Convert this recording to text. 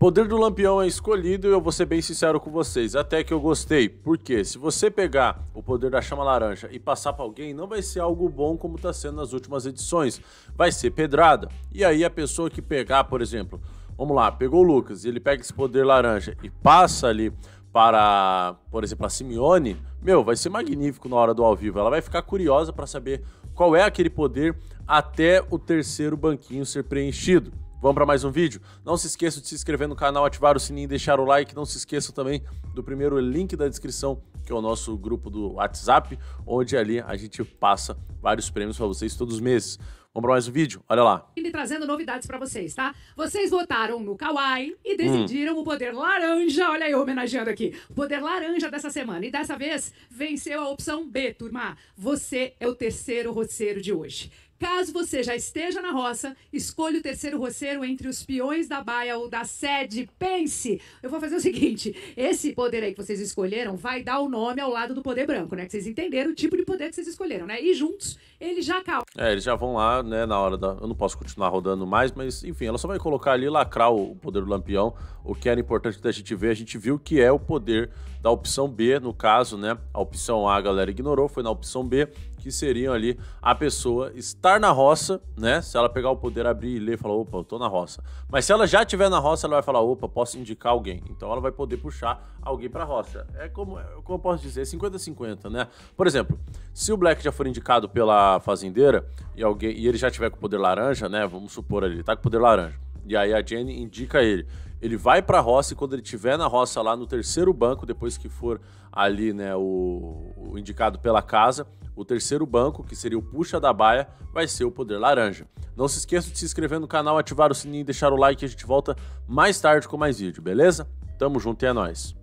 Poder do Lampião é escolhido e eu vou ser bem sincero com vocês, até que eu gostei. Porque se você pegar o poder da chama laranja e passar para alguém, não vai ser algo bom como está sendo nas últimas edições. Vai ser pedrada. E aí a pessoa que pegar, por exemplo, vamos lá, pegou o Lucas e ele pega esse poder laranja e passa ali para, por exemplo, a Simeone, meu, vai ser magnífico na hora do ao vivo. Ela vai ficar curiosa para saber qual é aquele poder até o terceiro banquinho ser preenchido. Vamos para mais um vídeo? Não se esqueça de se inscrever no canal, ativar o sininho e deixar o like. Não se esqueça também do primeiro link da descrição que é o nosso grupo do WhatsApp, onde ali a gente passa vários prêmios para vocês todos os meses. Vamos para mais um vídeo? Olha lá. Ele trazendo novidades para vocês, tá? Vocês votaram no Kawaii e decidiram hum. o poder laranja. Olha aí, homenageando aqui. O poder laranja dessa semana. E dessa vez venceu a opção B, turma. Você é o terceiro roceiro de hoje. Caso você já esteja na roça, escolha o terceiro roceiro entre os peões da baia ou da sede. Pense! Eu vou fazer o seguinte: esse poder aí que vocês escolheram vai dar o nome nome ao lado do poder branco, né? Que vocês entenderam o tipo de poder que vocês escolheram, né? E juntos eles já acabam. É, eles já vão lá, né, na hora da. Eu não posso continuar rodando mais, mas enfim, ela só vai colocar ali lacrar o poder do lampião. O que era importante da gente ver, a gente viu que é o poder da opção B, no caso, né? A opção A a galera ignorou, foi na opção B que seriam ali a pessoa estar na roça, né? Se ela pegar o poder, abrir e ler falar, opa, eu tô na roça. Mas se ela já estiver na roça, ela vai falar, opa, posso indicar alguém. Então ela vai poder puxar alguém pra roça. É como, é como eu posso dizer, 50-50, é né? Por exemplo, se o Black já for indicado pela fazendeira e, alguém, e ele já tiver com o poder laranja, né? Vamos supor ali, tá com o poder laranja. E aí a Jenny indica ele. Ele vai para a roça e quando ele estiver na roça lá no terceiro banco, depois que for ali, né, o, o indicado pela casa, o terceiro banco, que seria o puxa da baia, vai ser o poder laranja. Não se esqueça de se inscrever no canal, ativar o sininho e deixar o like. A gente volta mais tarde com mais vídeo, beleza? Tamo junto e é nóis!